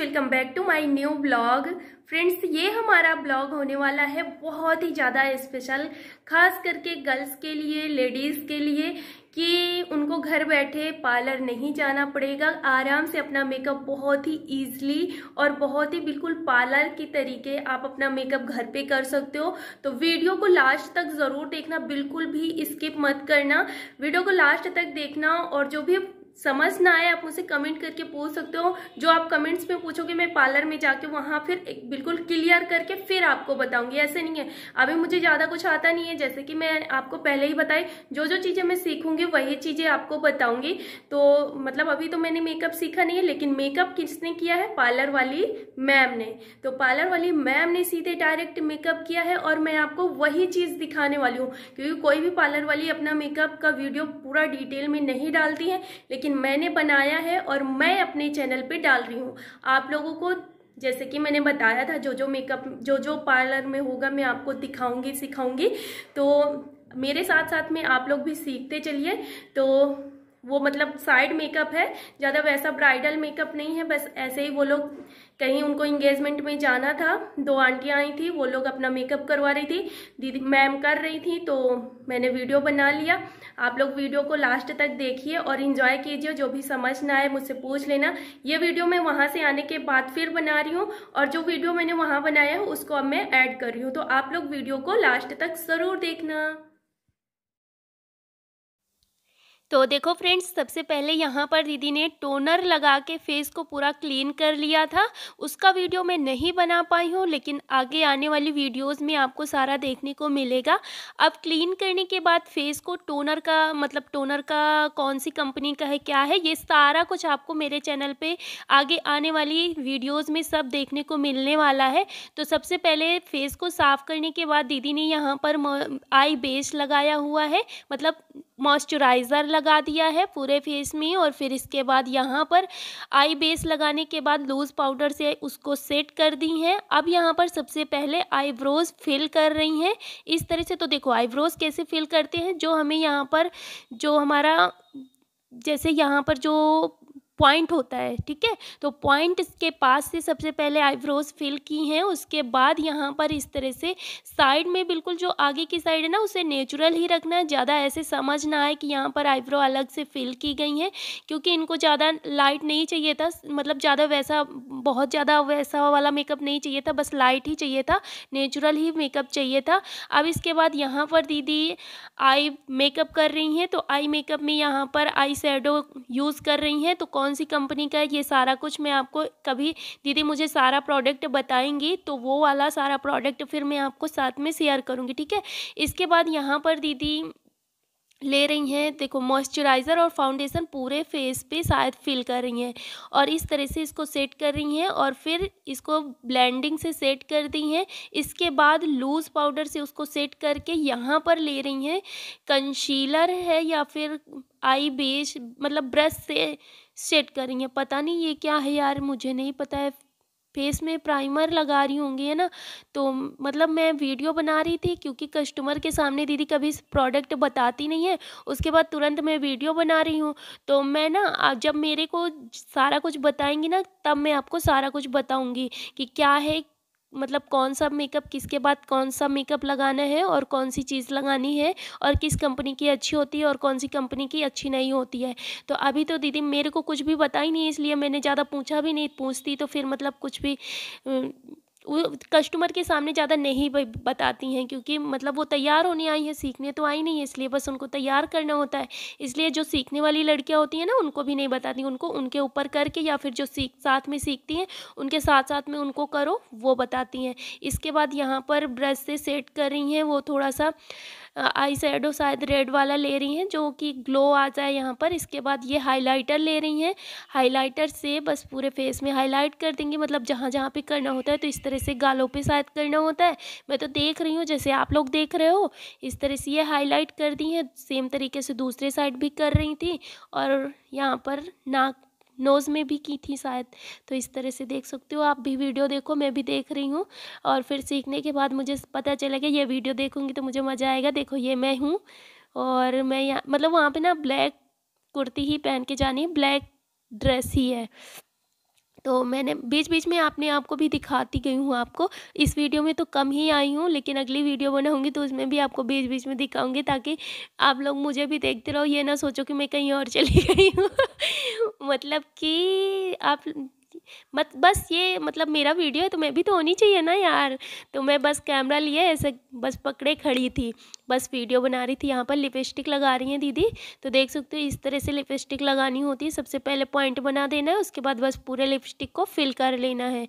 welcome back to my new blog friends ये हमारा blog होने वाला है बहुत ही ज़्यादा स्पेशल खास करके गर्ल्स के लिए लेडीज़ के लिए कि उनको घर बैठे पार्लर नहीं जाना पड़ेगा आराम से अपना मेकअप बहुत ही ईजली और बहुत ही बिल्कुल पार्लर की तरीके आप अपना मेकअप घर पे कर सकते हो तो वीडियो को लास्ट तक ज़रूर देखना बिल्कुल भी स्किप मत करना वीडियो को लास्ट तक देखना और जो भी समझ ना आए आप मुझसे कमेंट करके पूछ सकते हो जो आप कमेंट्स में पूछोगे मैं पार्लर में जाके वहाँ फिर एक बिल्कुल क्लियर करके फिर आपको बताऊंगी ऐसे नहीं है अभी मुझे ज़्यादा कुछ आता नहीं है जैसे कि मैं आपको पहले ही बताई जो जो चीज़ें मैं सीखूंगी वही चीज़ें आपको बताऊंगी तो मतलब अभी तो मैंने मेकअप सीखा नहीं है लेकिन मेकअप किसने किया है पार्लर वाली मैम ने तो पार्लर वाली मैम ने सीधे डायरेक्ट मेकअप किया है और मैं आपको वही चीज़ दिखाने वाली हूँ क्योंकि कोई भी पार्लर वाली अपना मेकअप का वीडियो पूरा डिटेल में नहीं डालती है लेकिन लेकिन मैंने बनाया है और मैं अपने चैनल पे डाल रही हूँ आप लोगों को जैसे कि मैंने बताया था जो जो मेकअप जो जो पार्लर में होगा मैं आपको दिखाऊंगी सिखाऊंगी तो मेरे साथ साथ में आप लोग भी सीखते चलिए तो वो मतलब साइड मेकअप है ज़्यादा वैसा ब्राइडल मेकअप नहीं है बस ऐसे ही वो लोग कहीं उनको इंगेजमेंट में जाना था दो आंटियाँ आई थी वो लोग अपना मेकअप करवा रही थी दीदी मैम कर रही थी तो मैंने वीडियो बना लिया आप लोग वीडियो को लास्ट तक देखिए और इन्जॉय कीजिए जो भी समझ ना आए मुझसे पूछ लेना ये वीडियो मैं वहाँ से आने के बाद फिर बना रही हूँ और जो वीडियो मैंने वहाँ बनाया है उसको अब मैं ऐड कर रही हूँ तो आप लोग वीडियो को लास्ट तक ज़रूर देखना तो देखो फ्रेंड्स सबसे पहले यहाँ पर दीदी ने टोनर लगा के फेस को पूरा क्लीन कर लिया था उसका वीडियो मैं नहीं बना पाई हूँ लेकिन आगे आने वाली वीडियोस में आपको सारा देखने को मिलेगा अब क्लीन करने के बाद फेस को टोनर का मतलब टोनर का कौन सी कंपनी का है क्या है ये सारा कुछ आपको मेरे चैनल पर आगे आने वाली वीडियोज़ में सब देखने को मिलने वाला है तो सबसे पहले फेस को साफ़ करने के बाद दीदी ने यहाँ पर आई बेस लगाया हुआ है मतलब मॉइस्चराइज़र लगा दिया है पूरे फेस में और फिर इसके बाद यहाँ पर आई बेस लगाने के बाद लूज़ पाउडर से उसको सेट कर दी हैं अब यहाँ पर सबसे पहले आईब्रोज़ फिल कर रही हैं इस तरह से तो देखो आईब्रोज़ कैसे फिल करते हैं जो हमें यहाँ पर जो हमारा जैसे यहाँ पर जो पॉइंट होता है ठीक है तो पॉइंट के पास से सबसे पहले आईब्रोज फिल की हैं उसके बाद यहाँ पर इस तरह से साइड में बिल्कुल जो आगे की साइड है ना उसे नेचुरल ही रखना है ज़्यादा ऐसे समझ ना आए कि यहाँ पर आईब्रो अलग से फिल की गई हैं क्योंकि इनको ज़्यादा लाइट नहीं चाहिए था मतलब ज़्यादा वैसा बहुत ज़्यादा वैसा वाला मेकअप नहीं चाहिए था बस लाइट ही चाहिए था नेचुरल ही मेकअप चाहिए था अब इसके बाद यहाँ पर दीदी आई मेकअप कर रही हैं तो आई मेकअप में यहाँ पर आई शेडो यूज़ कर रही हैं तो कौन कौन सी कंपनी का है ये सारा कुछ मैं आपको कभी दीदी मुझे सारा प्रोडक्ट बताएंगी तो वो वाला सारा प्रोडक्ट फिर मैं आपको साथ में शेयर करूँगी ठीक है इसके बाद यहाँ पर दीदी ले रही हैं देखो मॉइस्चराइज़र और फाउंडेशन पूरे फेस पे शायद फिल कर रही हैं और इस तरह से इसको सेट कर रही हैं और फिर इसको ब्लेंडिंग से सेट कर दी हैं इसके बाद लूज़ पाउडर से उसको सेट करके यहाँ पर ले रही हैं कंशीलर है या फिर आई बेस मतलब ब्रश से सेट करेंगे पता नहीं ये क्या है यार मुझे नहीं पता है फेस में प्राइमर लगा रही होंगी है ना तो मतलब मैं वीडियो बना रही थी क्योंकि कस्टमर के सामने दीदी कभी प्रोडक्ट बताती नहीं है उसके बाद तुरंत मैं वीडियो बना रही हूँ तो मैं ना जब मेरे को सारा कुछ बताएंगी ना तब मैं आपको सारा कुछ बताऊँगी कि क्या है मतलब कौन सा मेकअप किसके बाद कौन सा मेकअप लगाना है और कौन सी चीज़ लगानी है और किस कंपनी की अच्छी होती है और कौन सी कंपनी की अच्छी नहीं होती है तो अभी तो दीदी मेरे को कुछ भी पता ही नहीं इसलिए मैंने ज़्यादा पूछा भी नहीं पूछती तो फिर मतलब कुछ भी कस्टमर के सामने ज़्यादा नहीं बताती हैं क्योंकि मतलब वो तैयार होने आई हैं सीखने तो आई नहीं है इसलिए बस उनको तैयार करना होता है इसलिए जो सीखने वाली लड़कियाँ होती हैं ना उनको भी नहीं बताती उनको उनके ऊपर करके या फिर जो सीख साथ में सीखती हैं उनके साथ साथ में उनको करो वो बताती हैं इसके बाद यहाँ पर ब्रश से सेट कर रही हैं वो थोड़ा सा आई शेडो शायद रेड वाला ले रही हैं जो कि ग्लो आ जाए यहाँ पर इसके बाद ये हाइलाइटर ले रही हैं हाइलाइटर से बस पूरे फेस में हाईलाइट कर देंगे मतलब जहाँ जहाँ पे करना होता है तो इस तरह से गालों पे शायद करना होता है मैं तो देख रही हूँ जैसे आप लोग देख रहे हो इस तरह से ये हाईलाइट कर दी हैं सेम तरीके से दूसरे साइड भी कर रही थी और यहाँ पर नाक नोज़ में भी की थी शायद तो इस तरह से देख सकते हो आप भी वीडियो देखो मैं भी देख रही हूँ और फिर सीखने के बाद मुझे पता चलेगा ये वीडियो देखूँगी तो मुझे मज़ा आएगा देखो ये मैं हूँ और मैं यहाँ मतलब वहाँ पर ना ब्लैक कुर्ती ही पहन के जानी ब्लैक ड्रेस ही है तो मैंने बीच बीच में आपने आपको भी दिखाती गई हूँ आपको इस वीडियो में तो कम ही आई हूँ लेकिन अगली वीडियो बनाऊँगी तो उसमें भी आपको बीच बीच में दिखाऊँगी ताकि आप लोग मुझे भी देखते रहो ये ना सोचो कि मैं कहीं और चली गई हूँ मतलब कि आप मत बस ये मतलब मेरा वीडियो है तो मैं भी तो होनी चाहिए ना यार तो मैं बस कैमरा लिए ऐसे बस पकड़े खड़ी थी बस वीडियो बना रही थी यहाँ पर लिपस्टिक लगा रही हैं दीदी तो देख सकते हो इस तरह से लिपस्टिक लगानी होती है सबसे पहले पॉइंट बना देना है उसके बाद बस पूरे लिपस्टिक को फिल कर लेना है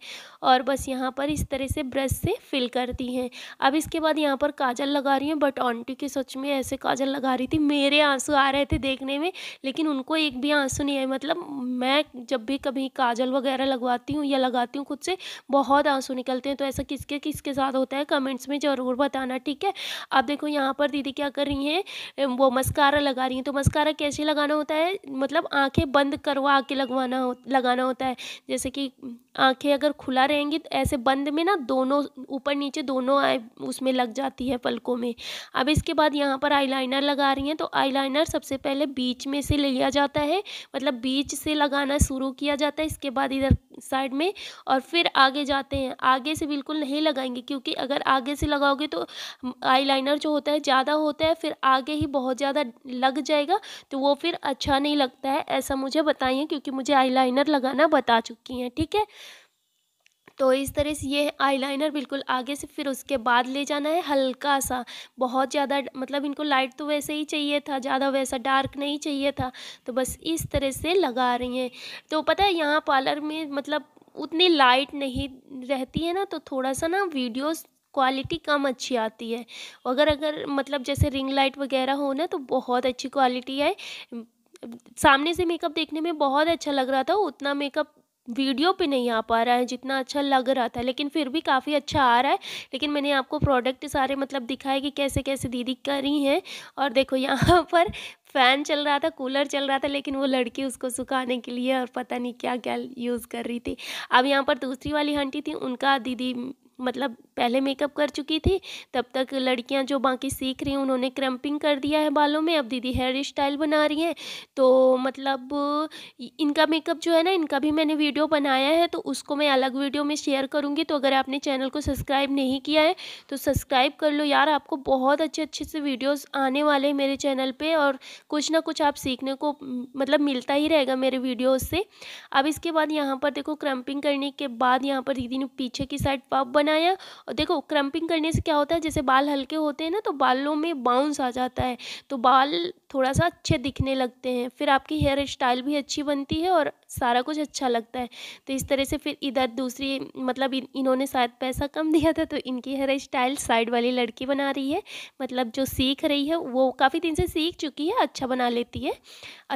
और बस यहाँ पर इस तरह से ब्रश से फिल करती हैं अब इसके बाद यहाँ पर काजल लगा रही हैं बट आंटी के सच में ऐसे काजल लगा रही थी मेरे आंसू आ रहे थे देखने में लेकिन उनको एक भी आंसू नहीं आए मतलब मैं जब भी कभी काजल वगैरह वगैरह लगवाती हूँ या लगाती हूँ खुद से बहुत आंसू निकलते हैं तो ऐसा किसके किसके साथ होता है कमेंट्स में ज़रूर बताना ठीक है अब देखो यहाँ पर दीदी क्या कर रही हैं वो मस्कारा लगा रही हैं तो मस्कारा कैसे लगाना होता है मतलब आँखें बंद करवा के लगवाना हो लगाना होता है जैसे कि आँखें अगर खुला रहेंगी तो ऐसे बंद में ना दोनों ऊपर नीचे दोनों आए उसमें लग जाती है पलकों में अब इसके बाद यहाँ पर आईलाइनर लगा रही हैं तो आईलाइनर सबसे पहले बीच में से लिया जाता है मतलब बीच से लगाना शुरू किया जाता है इसके बाद इधर साइड में और फिर आगे जाते हैं आगे से बिल्कुल नहीं लगाएंगे क्योंकि अगर आगे से लगाओगे तो आईलाइनर जो होता है ज़्यादा होता है फिर आगे ही बहुत ज़्यादा लग जाएगा तो वो फिर अच्छा नहीं लगता है ऐसा मुझे बताइए क्योंकि मुझे आईलाइनर लगाना बता चुकी हैं ठीक है तो इस तरह से ये आईलाइनर बिल्कुल आगे से फिर उसके बाद ले जाना है हल्का सा बहुत ज़्यादा मतलब इनको लाइट तो वैसे ही चाहिए था ज़्यादा वैसा डार्क नहीं चाहिए था तो बस इस तरह से लगा रही हैं तो पता है यहाँ पार्लर में मतलब उतनी लाइट नहीं रहती है ना तो थोड़ा सा ना वीडियोस क्वालिटी कम अच्छी आती है अगर अगर मतलब जैसे रिंग लाइट वगैरह हो ना तो बहुत अच्छी क्वालिटी है सामने से मेकअप देखने में बहुत अच्छा लग रहा था उतना मेकअप वीडियो पे नहीं आ पा रहा है जितना अच्छा लग रहा था लेकिन फिर भी काफ़ी अच्छा आ रहा है लेकिन मैंने आपको प्रोडक्ट सारे मतलब दिखाए कि कैसे कैसे दीदी करी हैं और देखो यहाँ पर फ़ैन चल रहा था कूलर चल रहा था लेकिन वो लड़की उसको सुखाने के लिए और पता नहीं क्या क्या यूज़ कर रही थी अब यहाँ पर दूसरी वाली हंटी थी उनका दीदी मतलब पहले मेकअप कर चुकी थी तब तक लड़कियां जो बाकी सीख रही हैं उन्होंने क्रम्पिंग कर दिया है बालों में अब दीदी हेयर स्टाइल बना रही हैं तो मतलब इनका मेकअप जो है ना इनका भी मैंने वीडियो बनाया है तो उसको मैं अलग वीडियो में शेयर करूँगी तो अगर आपने चैनल को सब्सक्राइब नहीं किया है तो सब्सक्राइब कर लो यार आपको बहुत अच्छे अच्छे से वीडियोज़ आने वाले हैं मेरे चैनल पर और कुछ ना कुछ आप सीखने को मतलब मिलता ही रहेगा मेरे वीडियोज़ से अब इसके बाद यहाँ पर देखो क्रम्पिंग करने के बाद यहाँ पर दीदी ने पीछे की साइड पब बना बनाया और देखो क्रम्पिंग करने से क्या होता है जैसे बाल हल्के होते हैं ना तो बालों में बाउंस आ जाता है तो बाल थोड़ा सा अच्छे दिखने लगते हैं फिर आपकी हेयर स्टाइल भी अच्छी बनती है और सारा कुछ अच्छा लगता है तो इस तरह से फिर इधर दूसरी मतलब इन्होंने शायद पैसा कम दिया था तो इनकी हेयर स्टाइल साइड वाली लड़की बना रही है मतलब जो सीख रही है वो काफ़ी दिन से सीख चुकी है अच्छा बना लेती है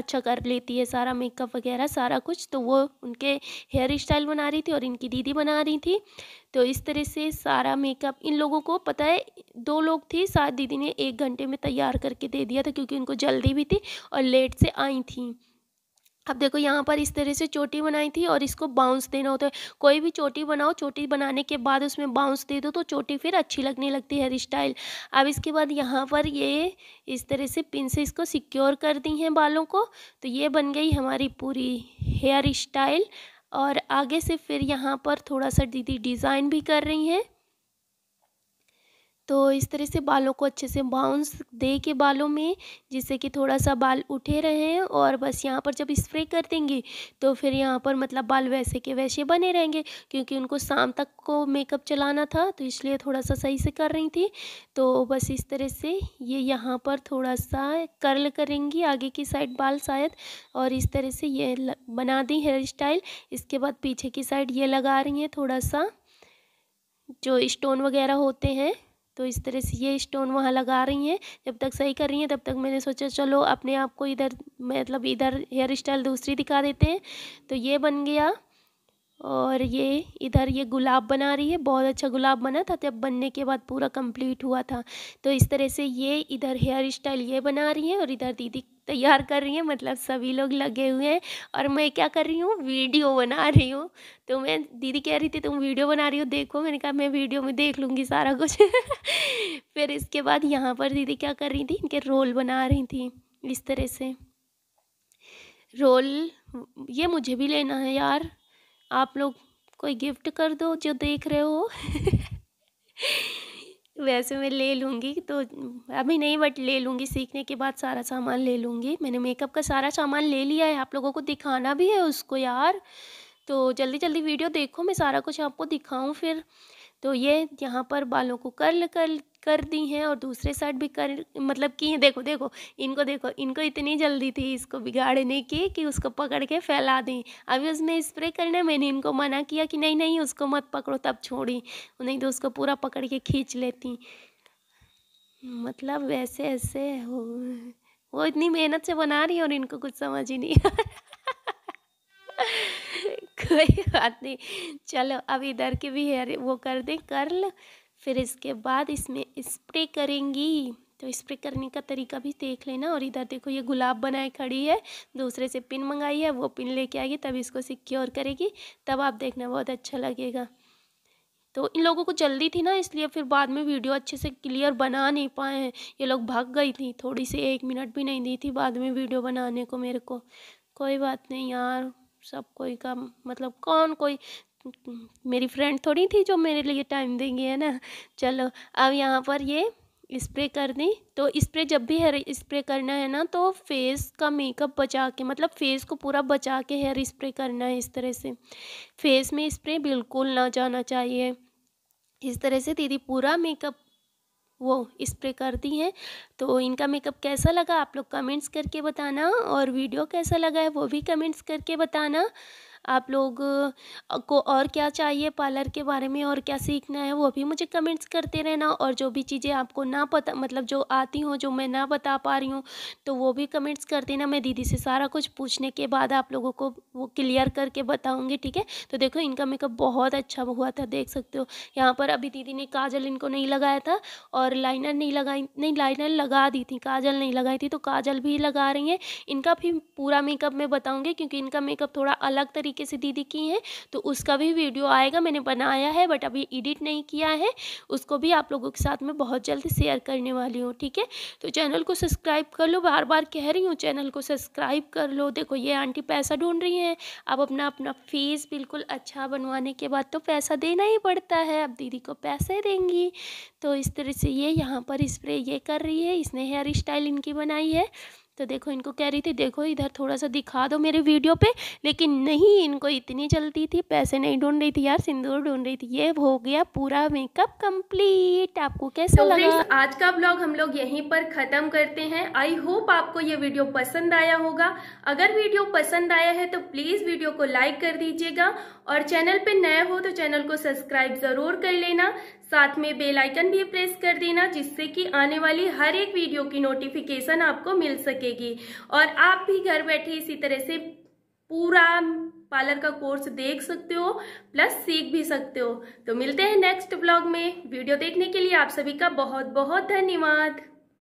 अच्छा कर लेती है सारा मेकअप वगैरह सारा कुछ तो वो उनके हेयर स्टाइल बना रही थी और इनकी दीदी बना रही थी तो इस तरह से सारा मेकअप इन लोगों को पता है दो लोग थे साथ दीदी ने एक घंटे में तैयार करके दे दिया था क्योंकि उनको जल्दी भी थी और लेट से आई थी अब देखो यहाँ पर इस तरह से चोटी बनाई थी और इसको बाउंस देना होता है कोई भी चोटी बनाओ चोटी बनाने के बाद उसमें बाउंस दे दो तो चोटी फिर अच्छी लगने लगती है हेयर स्टाइल अब इसके बाद यहाँ पर ये इस तरह से पिन से इसको सिक्योर कर दी हैं बालों को तो ये बन गई हमारी पूरी हेयर स्टाइल और आगे से फिर यहाँ पर थोड़ा सा दीदी डिज़ाइन भी कर रही हैं तो इस तरह से बालों को अच्छे से बाउंस दे के बालों में जिससे कि थोड़ा सा बाल उठे रहें और बस यहाँ पर जब स्प्रे कर देंगे तो फिर यहाँ पर मतलब बाल वैसे के वैसे बने रहेंगे क्योंकि उनको शाम तक को मेकअप चलाना था तो इसलिए थोड़ा सा सही से कर रही थी तो बस इस तरह से ये यहाँ पर थोड़ा सा कर्ल करेंगी आगे की साइड बाल शायद और इस तरह से ये बना दी हेयर स्टाइल इसके बाद पीछे की साइड ये लगा रही हैं थोड़ा सा जो स्टोन वगैरह होते हैं तो इस तरह से ये स्टोन वहाँ लगा रही हैं जब तक सही कर रही हैं तब तक मैंने सोचा चलो अपने आप को इधर मतलब इधर हेयर स्टाइल दूसरी दिखा देते हैं तो ये बन गया और ये इधर ये गुलाब बना रही है बहुत अच्छा गुलाब बना था जब बनने के बाद पूरा कंप्लीट हुआ था तो इस तरह से ये इधर हेयर स्टाइल ये बना रही है और इधर दीदी तैयार कर रही हैं मतलब सभी लोग लगे हुए हैं और मैं क्या कर रही हूँ वीडियो बना रही हूँ तो मैं दीदी कह रही थी तुम वीडियो बना रही हो देखो मैंने कहा मैं वीडियो में देख लूँगी सारा कुछ फिर इसके बाद यहाँ पर दीदी क्या कर रही थी इनके रोल बना रही थी इस तरह से रोल ये मुझे भी लेना है यार आप लोग कोई गिफ्ट कर दो जो देख रहे हो वैसे मैं ले लूँगी तो अभी नहीं बट ले लूँगी सीखने के बाद सारा सामान ले लूँगी मैंने मेकअप का सारा सामान ले लिया है आप लोगों को दिखाना भी है उसको यार तो जल्दी जल्दी वीडियो देखो मैं सारा कुछ आपको दिखाऊँ फिर तो ये यहाँ पर बालों को कर्ल कर कर दी हैं और दूसरे साइड भी कर मतलब की हैं देखो देखो इनको देखो इनको इतनी जल्दी थी इसको बिगाड़ने की कि उसको पकड़ के फैला दी अभी उसमें स्प्रे करने मैंने इनको मना किया कि नहीं नहीं उसको मत पकड़ो तब छोड़ी नहीं तो उसको पूरा पकड़ के खींच लेती मतलब वैसे ऐसे हो वो इतनी मेहनत से बना रही और इनको कुछ समझ ही नहीं कोई बात नहीं चलो अब इधर के भी हेयर वो कर दें कर्ल फिर इसके बाद इसमें स्प्रे करेंगी तो स्प्रे करने का तरीका भी देख लेना और इधर देखो ये गुलाब बनाए खड़ी है दूसरे से पिन मंगाई है वो पिन लेके आएगी तब इसको सिक्योर करेगी तब आप देखना बहुत अच्छा लगेगा तो इन लोगों को जल्दी थी ना इसलिए फिर बाद में वीडियो अच्छे से क्लियर बना नहीं पाए हैं ये लोग भाग गई थी थोड़ी सी एक मिनट भी नहीं दी थी बाद में वीडियो बनाने को मेरे को कोई बात नहीं यार सब कोई का मतलब कौन कोई मेरी फ्रेंड थोड़ी थी जो मेरे लिए टाइम देंगे है ना चलो अब यहाँ पर ये स्प्रे कर दें तो स्प्रे जब भी हेयर स्प्रे करना है ना तो फेस का मेकअप बचा के मतलब फेस को पूरा बचा के हेयर स्प्रे करना है इस तरह से फेस में स्प्रे बिल्कुल ना जाना चाहिए इस तरह से दीदी पूरा मेकअप वो स्प्रे करती हैं तो इनका मेकअप कैसा लगा आप लोग कमेंट्स करके बताना और वीडियो कैसा लगा है वो भी कमेंट्स करके बताना आप लोग को और क्या चाहिए पार्लर के बारे में और क्या सीखना है वो भी मुझे कमेंट्स करते रहना और जो भी चीज़ें आपको ना पता मतलब जो आती हों जो मैं ना बता पा रही हूँ तो वो भी कमेंट्स कर देना मैं दीदी से सारा कुछ पूछने के बाद आप लोगों को वो क्लियर करके बताऊँगी ठीक है तो देखो इनका मेकअप बहुत अच्छा हुआ था देख सकते हो यहाँ पर अभी दीदी ने काजल इनको नहीं लगाया था और लाइनर नहीं लगाई नहीं लाइनर लगा दी थी काजल नहीं लगाई थी तो काजल भी लगा रही हैं इनका भी पूरा मेकअप मैं बताऊँगी क्योंकि इनका मेकअप थोड़ा अलग तरीके से दीदी की हैं तो उसका भी वीडियो आएगा मैंने बनाया है बट अभी एडिट नहीं किया है उसको भी आप लोगों के साथ में बहुत जल्द शेयर करने वाली हूँ ठीक है तो चैनल को सब्सक्राइब कर लो बार बार कह रही हूँ चैनल को सब्सक्राइब कर लो देखो ये आंटी पैसा ढूंढ रही हैं अब अपना अपना फेस बिल्कुल अच्छा बनवाने के बाद तो पैसा देना ही पड़ता है अब दीदी को पैसे देंगी तो इस तरह से ये यहाँ पर स्प्रे ये कर रही है इसने हेयर स्टाइल इनकी बनाई है तो देखो इनको कह रही थी देखो इधर थोड़ा सा दिखा दो मेरे वीडियो पे लेकिन नहीं इनको इतनी जल्दी थी पैसे नहीं ढूंढ रही थी यार सिंदूर ढूंढ रही थी ये हो गया पूरा मेकअप कंप्लीट आपको कैसा तो लगा आज का ब्लॉग हम लोग यहीं पर खत्म करते हैं आई होप आपको ये वीडियो पसंद आया होगा अगर वीडियो पसंद आया है तो प्लीज वीडियो को लाइक कर दीजिएगा और चैनल पे नए हो तो चैनल को सब्सक्राइब जरूर कर लेना साथ में बेल आइकन भी प्रेस कर देना जिससे कि आने वाली हर एक वीडियो की नोटिफिकेशन आपको मिल सकेगी और आप भी घर बैठे इसी तरह से पूरा पार्लर का कोर्स देख सकते हो प्लस सीख भी सकते हो तो मिलते हैं नेक्स्ट ब्लॉग में वीडियो देखने के लिए आप सभी का बहुत बहुत धन्यवाद